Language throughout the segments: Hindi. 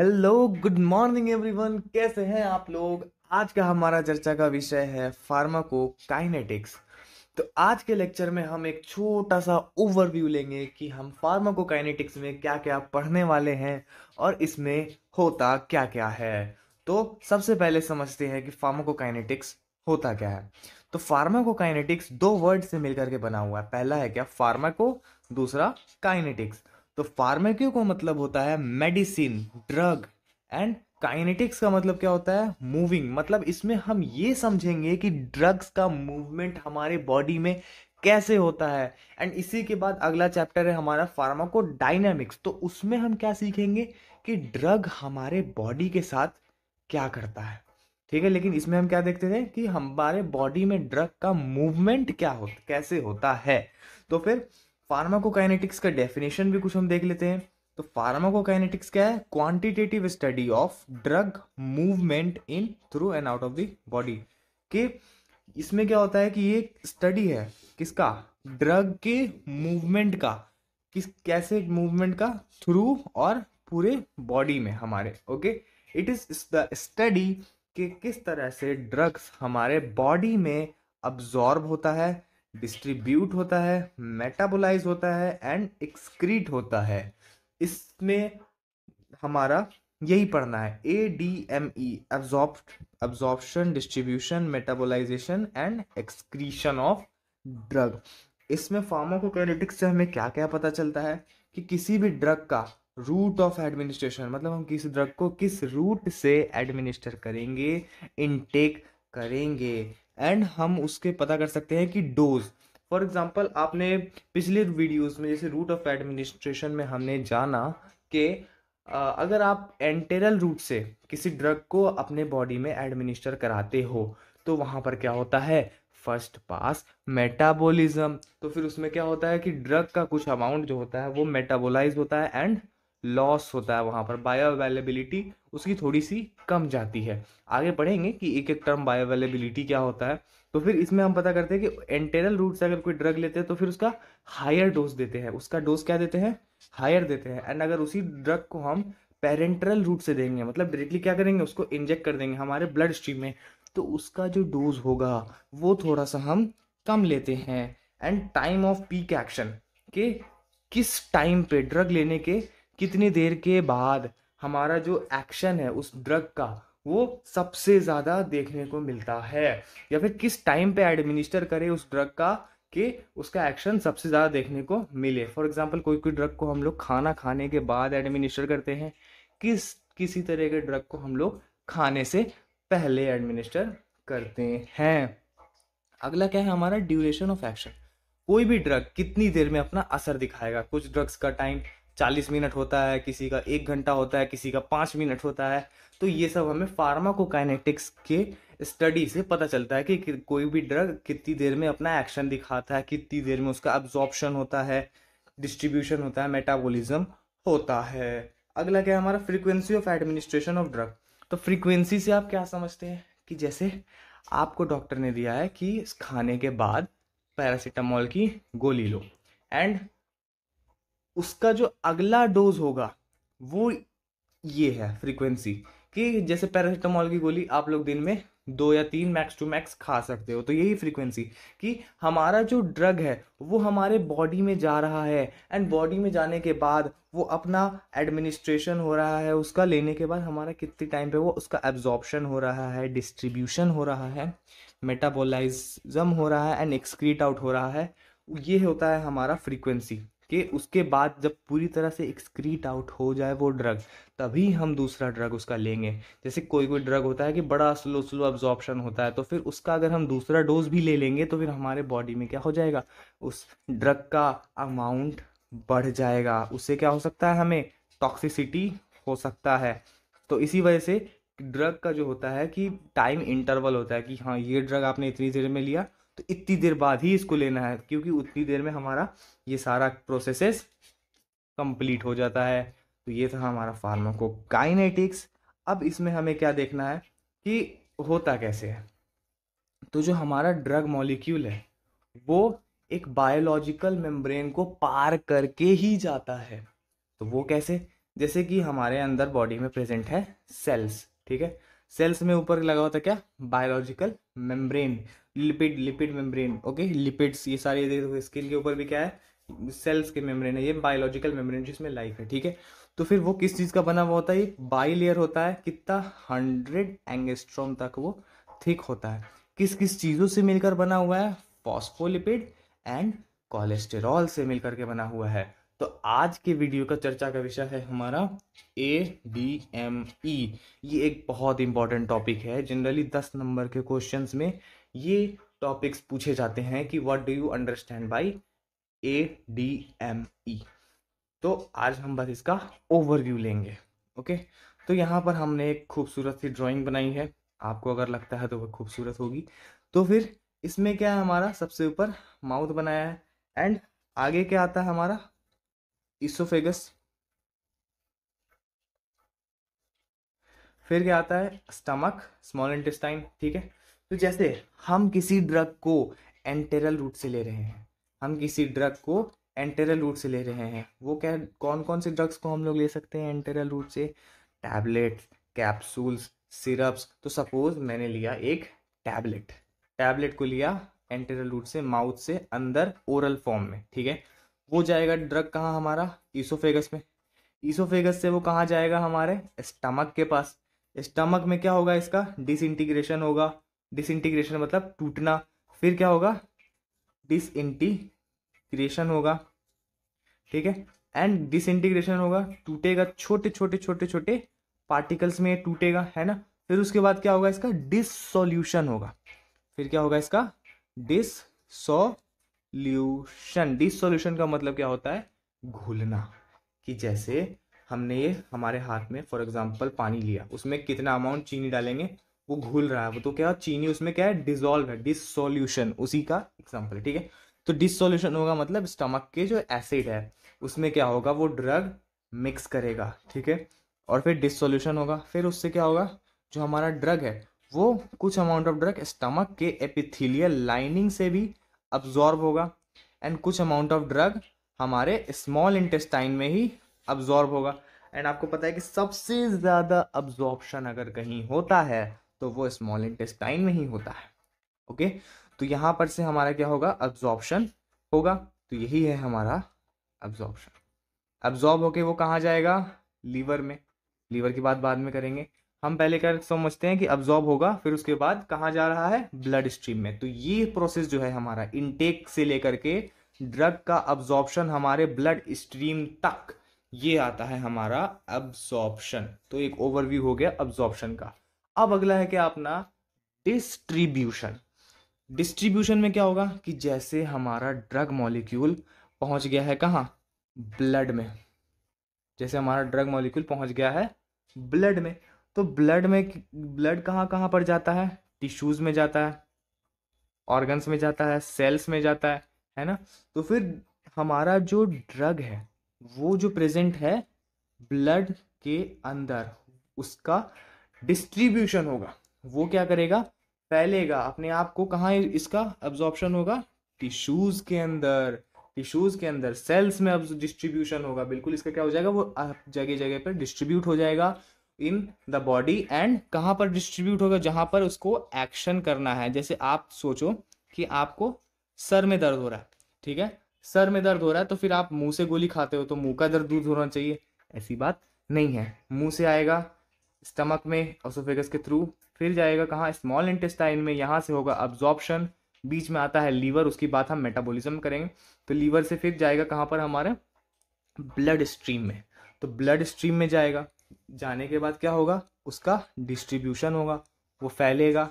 हेलो गुड मॉर्निंग एवरीवन कैसे हैं आप लोग आज का हमारा चर्चा का विषय है फार्माको काइनेटिक्स तो आज के लेक्चर में हम एक छोटा सा ओवरव्यू लेंगे कि हम फार्माको काइनेटिक्स में क्या क्या पढ़ने वाले हैं और इसमें होता क्या क्या है तो सबसे पहले समझते हैं कि फार्माको काइनेटिक्स होता क्या है तो फार्माकोकाइनेटिक्स दो वर्ड से मिलकर के बना हुआ है पहला है क्या फार्माको दूसरा काइनेटिक्स तो फार्मेक्यू का मतलब होता है मेडिसिन ड्रग एंड काइनेटिक्स का मतलब क्या होता है मूविंग मतलब इसमें हम ये समझेंगे कि ड्रग्स का मूवमेंट हमारे बॉडी में कैसे होता है एंड इसी के बाद अगला चैप्टर है हमारा फार्माको डायनामिक्स तो उसमें हम क्या सीखेंगे कि ड्रग हमारे बॉडी के साथ क्या करता है ठीक है लेकिन इसमें हम क्या देखते थे कि हमारे बॉडी में ड्रग का मूवमेंट क्या होता कैसे होता है तो फिर फार्माकोकाइनेटिक्स का डेफिनेशन भी कुछ हम देख लेते हैं तो फार्माकोकाइनेटिक्स क्या है quantitative study of drug movement in through and out of the body के इसमें क्या होता है कि ये स्टडी है किसका ड्रग के मूवमेंट का किस कैसे मूवमेंट का थ्रू और पूरे बॉडी में हमारे okay it is the study कि किस तरह से ड्रग्स हमारे बॉडी में अब्जॉर्ब होता है डिस्ट्रीब्यूट होता है मेटाबोलाइज होता है एंड एक्सक्रीट होता है इसमें हमारा यही पढ़ना है A D M E absorption distribution metabolisation and excretion of drug इसमें फार्माकोकाइनेटिक्स से हमें क्या क्या पता चलता है कि किसी भी ड्रग का रूट ऑफ एडमिनिस्ट्रेशन मतलब हम किसी ड्रग को किस रूट से एडमिनिस्टर करेंगे इनटेक करेंगे एंड हम उसके पता कर सकते हैं कि डोज फॉर एग्जाम्पल आपने पिछले वीडियोज़ में जैसे रूट ऑफ एडमिनिस्ट्रेशन में हमने जाना कि अगर आप एंटेरल रूट से किसी ड्रग को अपने बॉडी में एडमिनिस्टर कराते हो तो वहाँ पर क्या होता है फर्स्ट पास मेटाबॉलिज्म तो फिर उसमें क्या होता है कि ड्रग का कुछ अमाउंट जो होता है वो मेटाबोलाइज होता है एंड लॉस होता है वहाँ पर बायो अवेलेबिलिटी उसकी थोड़ी सी कम जाती है आगे बढ़ेंगे कि एक एक टर्म बायो अवेलेबिलिटी क्या होता है तो फिर इसमें हम पता करते हैं कि एंटेरल रूट से अगर कोई ड्रग लेते हैं तो फिर उसका हायर डोज देते हैं उसका डोज क्या देते हैं हायर देते हैं एंड अगर उसी ड्रग को हम पेरेंट्रल रूट से देंगे मतलब डायरेक्टली क्या करेंगे उसको इंजेक्ट कर देंगे हमारे ब्लड स्ट्रीम में तो उसका जो डोज होगा वो थोड़ा सा हम कम लेते हैं and time of peak action के किस टाइम पे ड्रग लेने के कितनी देर के बाद हमारा जो एक्शन है उस ड्रग का वो सबसे ज़्यादा देखने को मिलता है या फिर किस टाइम पे एडमिनिस्टर करे उस ड्रग का कि उसका एक्शन सबसे ज़्यादा देखने को मिले फॉर एग्जाम्पल कोई कोई ड्रग को हम लोग खाना खाने के बाद एडमिनिस्टर करते हैं किस किसी तरह के ड्रग को हम लोग खाने से पहले एडमिनिस्टर करते हैं अगला क्या है हमारा ड्यूरेशन ऑफ एक्शन कोई भी ड्रग कितनी देर में अपना असर दिखाएगा कुछ ड्रग्स का टाइम चालीस मिनट होता है किसी का एक घंटा होता है किसी का पाँच मिनट होता है तो ये सब हमें फार्माकोकाइनेटिक्स के स्टडी से पता चलता है कि कोई भी ड्रग कितनी देर में अपना एक्शन दिखाता है कितनी देर में उसका अब्जॉर्प्शन होता है डिस्ट्रीब्यूशन होता है मेटाबॉलिज्म होता है अगला क्या है हमारा frequency of administration of drug तो फ्रीक्वेंसी से आप क्या समझते हैं कि जैसे आपको डॉक्टर ने दिया है कि खाने के बाद पैरासीटामोल की गोली लो एंड उसका जो अगला डोज होगा वो ये है फ्रीक्वेंसी कि जैसे पैरासीटामोल की गोली आप लोग दिन में दो या तीन मैक्स टू मैक्स खा सकते हो तो यही फ्रीक्वेंसी कि हमारा जो ड्रग है वो हमारे बॉडी में जा रहा है एंड बॉडी में जाने के बाद वो अपना एडमिनिस्ट्रेशन हो रहा है उसका लेने के बाद हमारा कितने टाइम पे वो उसका एब्जॉर्प्शन हो रहा है डिस्ट्रीब्यूशन हो रहा है मेटाबोलाइजम हो रहा है एंड एक्सक्रीट आउट हो रहा है ये होता है हमारा फ्रीक्वेंसी कि उसके बाद जब पूरी तरह से एक्सक्रीट आउट हो जाए वो ड्रग तभी हम दूसरा ड्रग उसका लेंगे जैसे कोई कोई ड्रग होता है कि बड़ा स्लो स्लो अब्जॉर्प्शन होता है तो फिर उसका अगर हम दूसरा डोज भी ले लेंगे तो फिर हमारे बॉडी में क्या हो जाएगा उस ड्रग का अमाउंट बढ़ जाएगा उससे क्या हो सकता है हमें टॉक्सिसिटी हो सकता है तो इसी वजह से ड्रग का जो होता है कि टाइम इंटरवल होता है कि हाँ ये ड्रग आपने इतनी देर में लिया तो इतनी देर बाद ही इसको लेना है क्योंकि उतनी देर में हमारा ये सारा प्रोसेसेस कंप्लीट हो जाता है तो ये था हमारा फार्माकोकाइनेटिक्स अब इसमें हमें क्या देखना है कि होता कैसे है तो जो हमारा ड्रग मॉलिक्यूल है वो एक बायोलॉजिकल मेम्ब्रेन को पार करके ही जाता है तो वो कैसे जैसे कि हमारे अंदर बॉडी में प्रेजेंट है सेल्स ठीक है सेल्स में ऊपर लगा होता क्या biological membrane lipid lipid membrane okay lipids ये सारे देखो स्किन के ऊपर भी क्या है सेल्स के मेम्ब्रेन है ये बायोलॉजिकल मेम्ब्रेन जिसमें लाइफ है ठीक है तो फिर वो किस चीज़ का बना हुआ होता है ये बाई लेयर होता है कितना हंड्रेड एंगेस्ट्रोम तक वो थिक होता है किस किस चीज़ों से मिलकर बना हुआ है फॉस्फोलिपिड एंड कोलेस्टेरॉल से मिलकर के बना हुआ है तो आज के वीडियो का चर्चा का विषय है हमारा ए डी एम ई ये एक बहुत इंपॉर्टेंट टॉपिक है जनरली दस नंबर के क्वेश्चंस में ये टॉपिक्स पूछे जाते हैं कि what do you understand by A D M E तो आज हम बस इसका ओवरव्यू लेंगे ओके तो यहाँ पर हमने एक खूबसूरत सी ड्राइंग बनाई है आपको अगर लगता है तो वह खूबसूरत होगी तो फिर इसमें क्या है हमारा सबसे ऊपर माउथ बनाया है एंड आगे क्या आता है हमारा इसोफेगस फिर क्या आता है स्टमक स्मॉल इंटेस्टाइन ठीक है तो जैसे हम किसी ड्रग को एंटेरल रूट से ले रहे हैं हम किसी ड्रग को एंटेरल रूट से ले रहे हैं वो क्या कौन कौन से ड्रग्स को हम लोग ले सकते हैं एंटेरल रूट से टैबलेट कैप्सूल्स सिरप्स तो सपोज मैंने लिया एक टैबलेट टैबलेट को लिया एंटेरल रूट से माउथ से अंदर ओरल फॉर्म में ठीक है वो जाएगा ड्रग कहाँ हमारा ईसोफेगस में ईसोफेगस से वो कहाँ जाएगा हमारे स्टमक के पास स्टमक में क्या होगा इसका डिसइंटीग्रेशन होगा डिसइंटीग्रेशन मतलब टूटना फिर क्या होगा डिसइंटीग्रेशन होगा ठीक है एंड डिसइंटीग्रेशन होगा टूटेगा छोटे छोटे छोटे छोटे पार्टिकल्स में टूटेगा है ना फिर उसके बाद क्या होगा इसका डिसोल्यूशन होगा फिर क्या होगा इसका डिसो डिसोल्यूशन डिसोल्यूशन का मतलब क्या होता है घुलना कि जैसे हमने ये हमारे हाथ में फॉर एग्जाम्पल पानी लिया उसमें कितना अमाउंट चीनी डालेंगे वो घुल रहा है वो तो क्या चीनी उसमें क्या है डिजोल्व है डिसोल्यूशन उसी का एग्जाम्पल है ठीक है तो डिसोल्यूशन होगा मतलब स्टमक के जो एसिड है उसमें क्या होगा वो ड्रग मिक्स करेगा ठीक है और फिर डिसोल्यूशन होगा फिर उससे क्या होगा जो हमारा ड्रग है वो कुछ अमाउंट ऑफ ड्रग स्टमक के एपिथीलियल लाइनिंग से भी अब्जॉर्ब होगा एंड कुछ अमाउंट ऑफ ड्रग हमारे स्मॉल इंटेस्टाइन में ही अब्जॉर्ब होगा एंड आपको पता है कि सबसे ज़्यादा अब्जॉर्बशन अगर कहीं होता है तो वो स्मॉल इंटेस्टाइन में ही होता है ओके तो यहाँ पर से हमारा क्या होगा अब्जॉर्बशन होगा तो यही है हमारा अब्जॉर्बशन अब्जॉर्ब होके वो कहाँ जाएगा लीवर में लीवर की बात बाद में करेंगे हम पहले कर समझते हैं कि अब्जॉर्ब होगा फिर उसके बाद कहाँ जा रहा है ब्लड स्ट्रीम में तो ये प्रोसेस जो है हमारा इनटेक से लेकर के ड्रग का अब्जॉर्प्शन हमारे ब्लड स्ट्रीम तक ये आता है हमारा अब्जॉर्प्शन तो एक ओवरव्यू हो गया अब्जॉर्प्शन का अब अगला है क्या अपना डिस्ट्रीब्यूशन डिस्ट्रीब्यूशन में क्या होगा कि जैसे हमारा ड्रग मॉलिक्यूल पहुंच गया है कहाँ ब्लड में जैसे हमारा ड्रग मॉलिक्यूल पहुंच गया है ब्लड में तो ब्लड में ब्लड कहाँ कहाँ पर जाता है टिश्यूज में जाता है ऑर्गन्स में जाता है सेल्स में जाता है है ना तो फिर हमारा जो ड्रग है वो जो प्रेजेंट है ब्लड के अंदर उसका डिस्ट्रीब्यूशन होगा वो क्या करेगा फैलेगा अपने आप को कहाँ इसका एब्जॉर्प्शन होगा टिश्यूज के अंदर टिश्यूज के अंदर सेल्स में अब डिस्ट्रीब्यूशन होगा बिल्कुल इसका क्या हो जाएगा वो जगह जगह पर डिस्ट्रीब्यूट हो जाएगा इन द बॉडी एंड कहाँ पर डिस्ट्रीब्यूट होगा जहाँ पर उसको एक्शन करना है जैसे आप सोचो कि आपको सर में दर्द हो रहा है ठीक है सर में दर्द हो रहा है तो फिर आप मुंह से गोली खाते हो तो मुंह का दर्द दूर होना चाहिए ऐसी बात नहीं है मुंह से आएगा स्टमक में ऑसोफेगस के थ्रू फिर जाएगा कहाँ स्मॉल इंटेस्टाइन में यहाँ से होगा अब्जॉर्प्शन बीच में आता है लीवर उसकी बात हम मेटाबॉलिज्म करेंगे तो लीवर से फिर जाएगा कहाँ पर हमारे ब्लड स्ट्रीम में तो ब्लड स्ट्रीम में जाएगा जाने के बाद क्या होगा उसका डिस्ट्रीब्यूशन होगा वो फैलेगा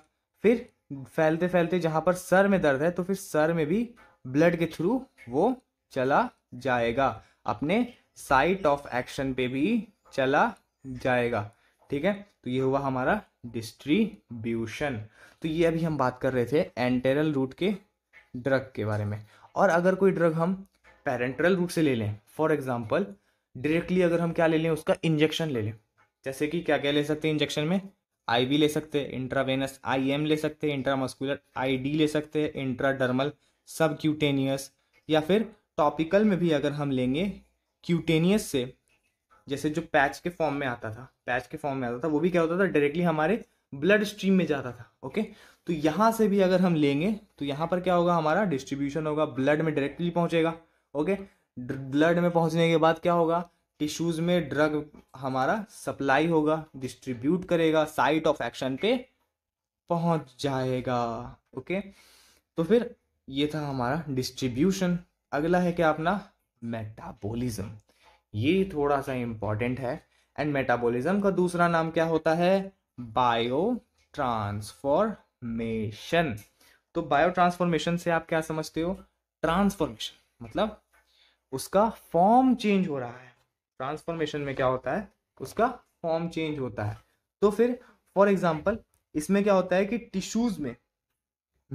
फिर फैलते फैलते जहाँ पर सर में दर्द है तो फिर सर में भी ब्लड के थ्रू वो चला जाएगा अपने साइट ऑफ एक्शन पे भी चला जाएगा ठीक है तो ये हुआ हमारा डिस्ट्रीब्यूशन तो ये अभी हम बात कर रहे थे एंटेरल रूट के ड्रग के बारे में और अगर कोई ड्रग हम पेरेंटरल रूट से ले लें फॉर एग्जाम्पल डायरेक्टली अगर हम क्या ले लें उसका इंजेक्शन ले लें जैसे कि क्या क्या ले सकते हैं इंजेक्शन में आईवी ले सकते हैं इंट्रावेनस आईएम ले सकते हैं इंट्रामस्कुलर आईडी ले सकते हैं इंट्राडर्मल क्यूटेनियस या फिर टॉपिकल में भी अगर हम लेंगे क्यूटेनियस से जैसे जो पैच के फॉर्म में आता था पैच के फॉर्म में आता था वो भी क्या होता था डायरेक्टली हमारे ब्लड स्ट्रीम में जाता था ओके तो यहाँ से भी अगर हम लेंगे तो यहाँ पर क्या होगा हमारा डिस्ट्रीब्यूशन होगा ब्लड में डायरेक्टली पहुँचेगा ओके ब्लड में पहुँचने के बाद क्या होगा टिश्यूज में ड्रग हमारा सप्लाई होगा डिस्ट्रीब्यूट करेगा साइट ऑफ एक्शन पे पहुंच जाएगा ओके तो फिर ये था हमारा डिस्ट्रीब्यूशन अगला है क्या अपना मेटाबॉलिज्म ये थोड़ा सा इम्पॉर्टेंट है एंड मेटाबॉलिज्म का दूसरा नाम क्या होता है बायो ट्रांसफॉर्मेशन तो बायो ट्रांसफॉर्मेशन से आप क्या समझते हो ट्रांसफॉर्मेशन मतलब उसका फॉर्म चेंज हो रहा है ट्रांसफॉर्मेशन में क्या होता है उसका फॉर्म चेंज होता है तो फिर फॉर एग्जाम्पल इसमें क्या होता है कि टिश्यूज में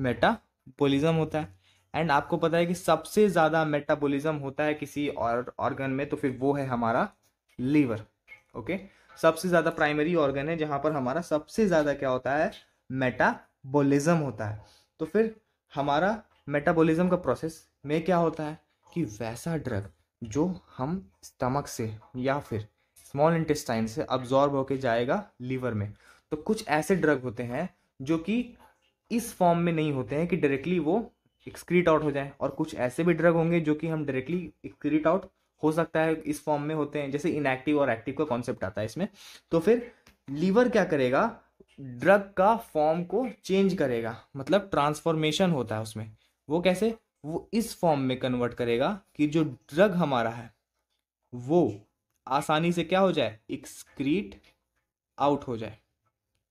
मेटाबोलिज्म होता है एंड आपको पता है कि सबसे ज़्यादा मेटाबोलिज्म होता है किसी और ऑर्गन में तो फिर वो है हमारा लीवर ओके सबसे ज़्यादा प्राइमरी ऑर्गन है जहाँ पर हमारा सबसे ज़्यादा क्या होता है मेटाबोलिज्म होता है तो फिर हमारा मेटाबोलिज्म का प्रोसेस में क्या होता है कि वैसा ड्रग जो हम स्टमक से या फिर स्मॉल इंटेस्टाइन से अब्जॉर्ब होके जाएगा लीवर में तो कुछ ऐसे ड्रग होते हैं जो कि इस फॉर्म में नहीं होते हैं कि डायरेक्टली वो एक्सक्रीट आउट हो जाए और कुछ ऐसे भी ड्रग होंगे जो कि हम डायरेक्टली एक्सक्रीट आउट हो सकता है इस फॉर्म में होते हैं जैसे इनएक्टिव और एक्टिव का कॉन्सेप्ट आता है इसमें तो फिर लीवर क्या करेगा ड्रग का फॉर्म को चेंज करेगा मतलब ट्रांसफॉर्मेशन होता है उसमें वो कैसे वो इस फॉर्म में कन्वर्ट करेगा कि जो ड्रग हमारा है वो आसानी से क्या हो जाए एक्सक्रीट आउट हो जाए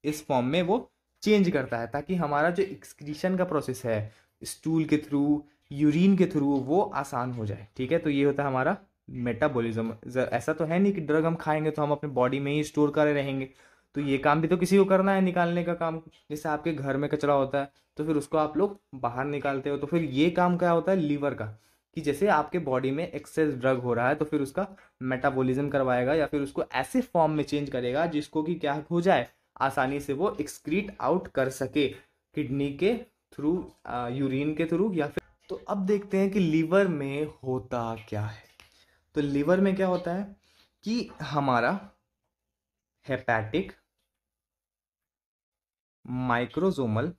इस फॉर्म में वो चेंज करता है ताकि हमारा जो एक्सक्रीशन का प्रोसेस है स्टूल के थ्रू यूरिन के थ्रू वो आसान हो जाए ठीक है तो ये होता है हमारा मेटाबॉलिज्म ऐसा तो है नहीं कि ड्रग हम खाएंगे तो हम अपने बॉडी में ही स्टोर करे रहेंगे तो ये काम भी तो किसी को करना है निकालने का काम जैसे आपके घर में कचरा होता है तो फिर उसको आप लोग बाहर निकालते हो तो फिर ये काम क्या होता है लीवर का कि जैसे आपके बॉडी में एक्सेस ड्रग हो रहा है तो फिर उसका मेटाबॉलिज्म करवाएगा या फिर उसको ऐसे फॉर्म में चेंज करेगा जिसको कि क्या हो जाए आसानी से वो एक्सक्रीट आउट कर सके किडनी के थ्रू यूरिन के थ्रू या फिर तो अब देखते हैं कि लीवर में होता क्या है तो लीवर में क्या होता है कि हमारा hepatic microsomal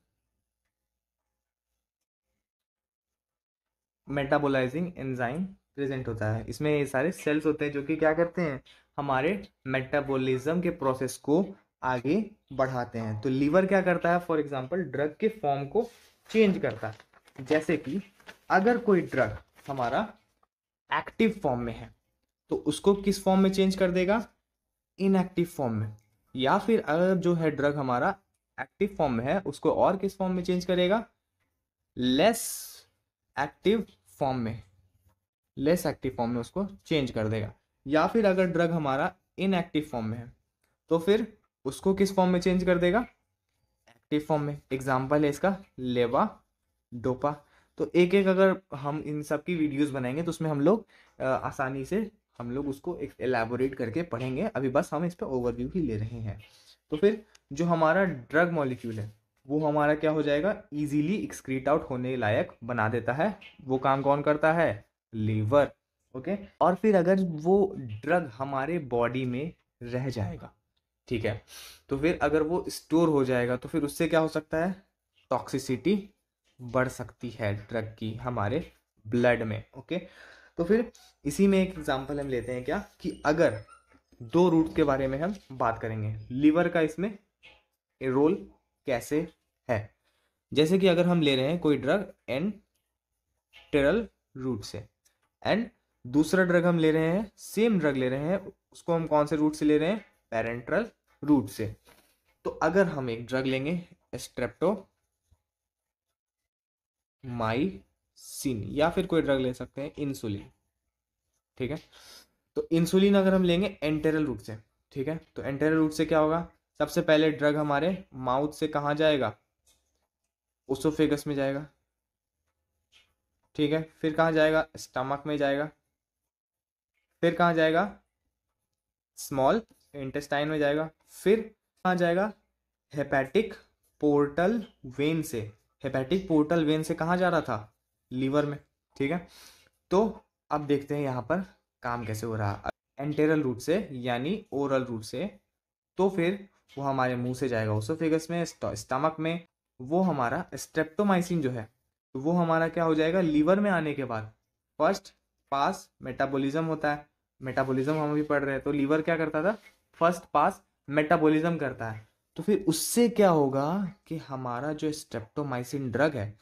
metabolising enzyme present होता है इसमें ये सारे सेल्स होते हैं जो कि क्या करते हैं हमारे मेटाबॉलिज्म के प्रोसेस को आगे बढ़ाते हैं तो लीवर क्या करता है फॉर एग्जाम्पल ड्रग के फॉर्म को चेंज करता है जैसे कि अगर कोई ड्रग हमारा एक्टिव फॉर्म में है तो उसको किस फॉर्म में चेंज कर देगा इनएक्टिव फॉर्म में या फिर अगर जो है ड्रग हमारा एक्टिव फॉर्म में है उसको और किस फॉर्म में चेंज करेगा लेस एक्टिव फॉर्म में लेस एक्टिव फॉर्म में उसको चेंज कर देगा या फिर अगर ड्रग हमारा इनएक्टिव फॉर्म में है तो फिर उसको किस फॉर्म में चेंज कर देगा एक्टिव फॉर्म में एग्जाम्पल है इसका लेवा डोपा तो एक एक अगर हम इन सब की वीडियोस बनाएंगे तो उसमें हम लोग आसानी से हम लोग उसको एलेबोरेट करके पढ़ेंगे अभी बस हम इस पर ओवरव्यू ही ले रहे हैं तो फिर जो हमारा ड्रग मॉलिक्यूल है वो हमारा क्या हो जाएगा इजीली एक्सक्रीट आउट होने लायक बना देता है वो काम कौन करता है लीवर ओके और फिर अगर वो ड्रग हमारे बॉडी में रह जाएगा ठीक है तो फिर अगर वो स्टोर हो जाएगा तो फिर उससे क्या हो सकता है टॉक्सिसिटी बढ़ सकती है ड्रग की हमारे ब्लड में ओके तो फिर इसी में एक एग्जांपल हम लेते हैं क्या कि अगर दो रूट के बारे में हम बात करेंगे लीवर का इसमें रोल कैसे है जैसे कि अगर हम ले रहे हैं कोई ड्रग एंड टेरल रूट से एंड दूसरा ड्रग हम ले रहे हैं सेम ड्रग ले रहे हैं उसको हम कौन से रूट से ले रहे हैं पेरेंट्रल रूट से तो अगर हम एक ड्रग लेंगे स्ट्रेप्टो माइसिन या फिर कोई ड्रग ले सकते हैं इंसुलिन ठीक है तो इंसुलिन अगर हम लेंगे एंटेरल रूट से ठीक है तो एंटेरल रूट से क्या होगा सबसे पहले ड्रग हमारे माउथ से कहाँ जाएगा ओसोफेगस में जाएगा ठीक है फिर कहाँ जाएगा स्टमक में जाएगा फिर कहाँ जाएगा स्मॉल इंटेस्टाइन में जाएगा फिर कहाँ जाएगा हेपेटिक पोर्टल वेन से हेपेटिक पोर्टल वेन से कहाँ जा रहा था लीवर में ठीक है तो अब देखते हैं यहाँ पर काम कैसे हो रहा एंटेरल रूट से यानी ओरल रूट से तो फिर वो हमारे मुंह से जाएगा ओसोफेगस में स्टमक में वो हमारा स्ट्रेप्टोमाइसिन जो है तो वो हमारा क्या हो जाएगा लीवर में आने के बाद फर्स्ट पास मेटाबॉलिज्म होता है मेटाबॉलिज्म हम अभी पढ़ रहे हैं तो लीवर क्या करता था फर्स्ट पास मेटाबॉलिज्म करता है तो फिर उससे क्या होगा कि हमारा जो स्ट्रेप्टोमाइसिन ड्रग है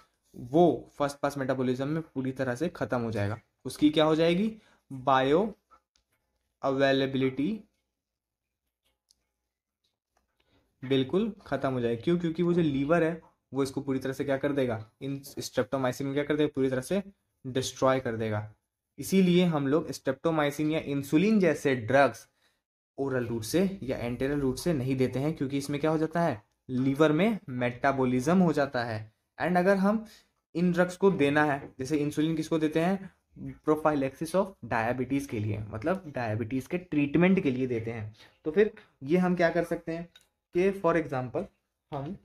वो फर्स्ट पास मेटाबॉलिज्म में पूरी तरह से खत्म हो जाएगा उसकी क्या हो जाएगी बायो अवेलेबिलिटी बिल्कुल ख़त्म हो जाएगी क्यों क्योंकि वो जो लीवर है वो इसको पूरी तरह से क्या कर देगा इन स्ट्रेप्टोमाइसिन क्या कर देगा पूरी तरह से डिस्ट्रॉय कर देगा इसीलिए हम लोग स्टेप्टोमाइसिन या इंसुलिन जैसे ड्रग्स ओरल रूट से या एंटेरल रूट से नहीं देते हैं क्योंकि इसमें क्या हो जाता है लीवर में मेटाबॉलिज्म हो जाता है एंड अगर हम इन ड्रग्स को देना है जैसे इंसुलिन किसको देते हैं प्रोफाइलेक्सिस ऑफ डायबिटीज़ के लिए मतलब डायबिटीज़ के ट्रीटमेंट के लिए देते हैं तो फिर ये हम क्या कर सकते हैं कि फॉर एग्ज़ाम्पल हम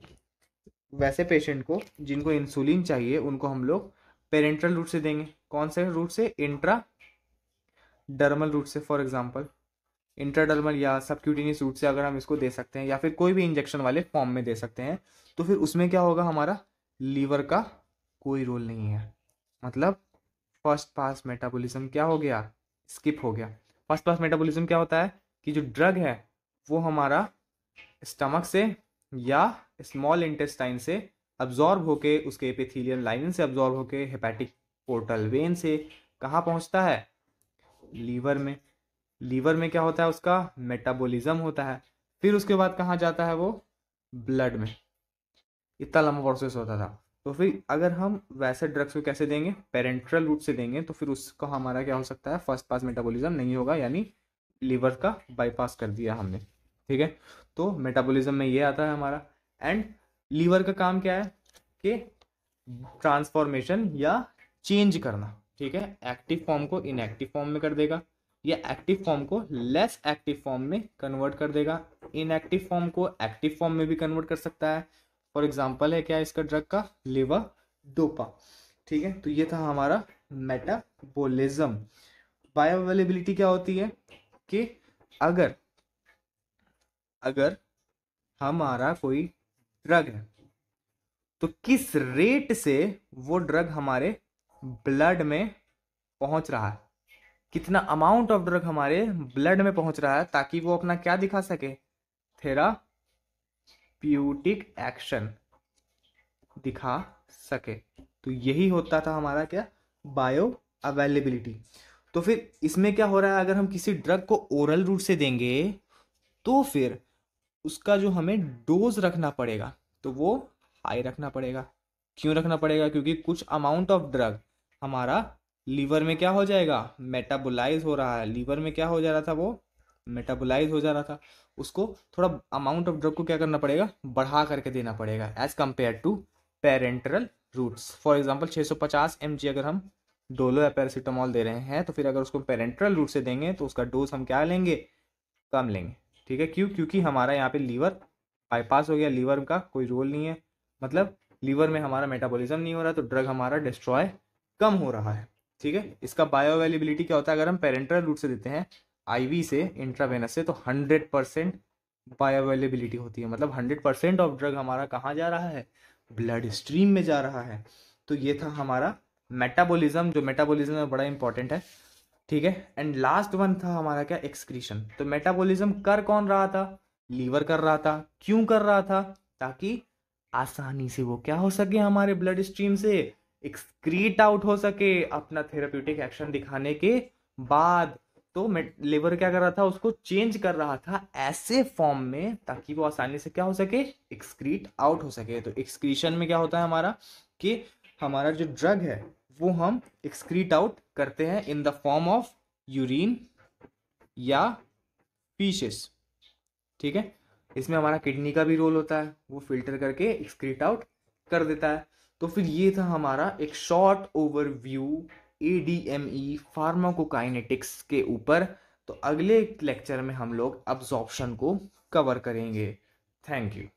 वैसे पेशेंट को जिनको इंसुलिन चाहिए उनको हम लोग पेरेंट्रल रूट से देंगे कौन से रूट से इंट्रा डर्मल रूट से फॉर एग्जाम्पल इंट्राडर्मल या सबक्यूटेनियस रूट से अगर हम इसको दे सकते हैं या फिर कोई भी इंजेक्शन वाले फॉर्म में दे सकते हैं तो फिर उसमें क्या होगा हमारा लीवर का कोई रोल नहीं है मतलब फर्स्ट पास मेटाबोलिज्म क्या हो गया स्किप हो गया फर्स्ट पास मेटाबोलिज्म क्या होता है कि जो ड्रग है वो हमारा स्टमक से या स्मॉल इंटेस्टाइन से अब्जॉर्ब होके उसके एपिथेलियल लाइनिंग से अब्जॉर्ब होके हेपेटिक पोर्टल वेन से कहाँ पहुँचता है लीवर में लीवर में क्या होता है उसका मेटाबॉलिज्म होता है फिर उसके बाद कहाँ जाता है वो ब्लड में इतना लंबा प्रोसेस होता था तो फिर अगर हम वैसे ड्रग्स को कैसे देंगे पेरेंट्रल रूट से देंगे तो फिर उसको हमारा क्या हो सकता है फर्स्ट पास मेटाबॉलिज्म नहीं होगा यानी लीवर का बाईपास कर दिया हमने ठीक है तो मेटाबॉलिज्म में ये आता है हमारा एंड लीवर का काम क्या है कि ट्रांसफॉर्मेशन या चेंज करना ठीक है एक्टिव फॉर्म को इनएक्टिव फॉर्म में कर देगा या एक्टिव फॉर्म को लेस एक्टिव फॉर्म में कन्वर्ट कर देगा इनएक्टिव फॉर्म को एक्टिव फॉर्म में भी कन्वर्ट कर सकता है फॉर एग्जाम्पल है क्या इसका ड्रग का लिवर डोपा ठीक है तो ये था हमारा मेटाबोलिज्म बायोअवेलेबिलिटी क्या होती है कि अगर अगर हमारा कोई ड्रग है तो किस रेट से वो ड्रग हमारे ब्लड में पहुंच रहा है कितना अमाउंट ऑफ ड्रग हमारे ब्लड में पहुंच रहा है ताकि वो अपना क्या दिखा सके थेरा प्यूटिक एक्शन दिखा सके तो यही होता था हमारा क्या बायो अवेलेबिलिटी तो फिर इसमें क्या हो रहा है अगर हम किसी ड्रग को ओरल रूट से देंगे तो फिर उसका जो हमें डोज रखना पड़ेगा तो वो हाई रखना पड़ेगा क्यों रखना पड़ेगा क्योंकि कुछ अमाउंट ऑफ ड्रग हमारा लीवर में क्या हो जाएगा मेटाबोलाइज हो रहा है लीवर में क्या हो जा रहा था वो मेटाबोलाइज हो जा रहा था उसको थोड़ा अमाउंट ऑफ ड्रग को क्या करना पड़ेगा बढ़ा करके देना पड़ेगा as compare to parenteral routes for example 650 mg अगर हम डोलो या पैरासीटामॉल दे रहे हैं तो फिर अगर उसको पेरेंट्रल रूट से देंगे तो उसका डोज हम क्या लेंगे कम लेंगे ठीक है क्यों क्योंकि हमारा यहाँ पे लीवर बाईपास हो गया लीवर का कोई रोल नहीं है मतलब लीवर में हमारा मेटाबॉलिज्म नहीं हो रहा तो ड्रग हमारा डिस्ट्रॉय कम हो रहा है ठीक है इसका बायो अवेलेबिलिटी क्या होता है अगर हम पेरेंट्रल रूट से देते हैं आईवी से इंट्रावेनस से तो हंड्रेड परसेंट बायो अवेलेबिलिटी होती है मतलब हंड्रेड परसेंट ऑफ ड्रग हमारा कहाँ जा रहा है ब्लड स्ट्रीम में जा रहा है तो ये था हमारा मेटाबोलिज्म जो मेटाबोलिज्म में बड़ा इंपॉर्टेंट है ठीक है एंड लास्ट वन था हमारा क्या एक्सक्रीशन तो मेटाबॉलिज्म कर कौन रहा था लीवर कर रहा था क्यों कर रहा था ताकि आसानी से वो क्या हो सके हमारे ब्लड स्ट्रीम से एक्सक्रीट आउट हो सके अपना थेराप्यूटिक एक्शन दिखाने के बाद तो लिवर क्या कर रहा था उसको चेंज कर रहा था ऐसे फॉर्म में ताकि वो आसानी से क्या हो सके एक्सक्रीट आउट हो सके तो एक्सक्रीशन में क्या होता है हमारा कि हमारा जो ड्रग है वो हम एक्सक्रीट आउट करते हैं in the form of urine या पीशेस ठीक है इसमें हमारा किडनी का भी रोल होता है वो फिल्टर करके एक्सक्रीट आउट कर देता है तो फिर ये था हमारा एक short overview A D M E pharmacokinetics के ऊपर तो अगले लेक्चर में हम लोग अब्जॉर्प्शन को कवर करेंगे थैंक यू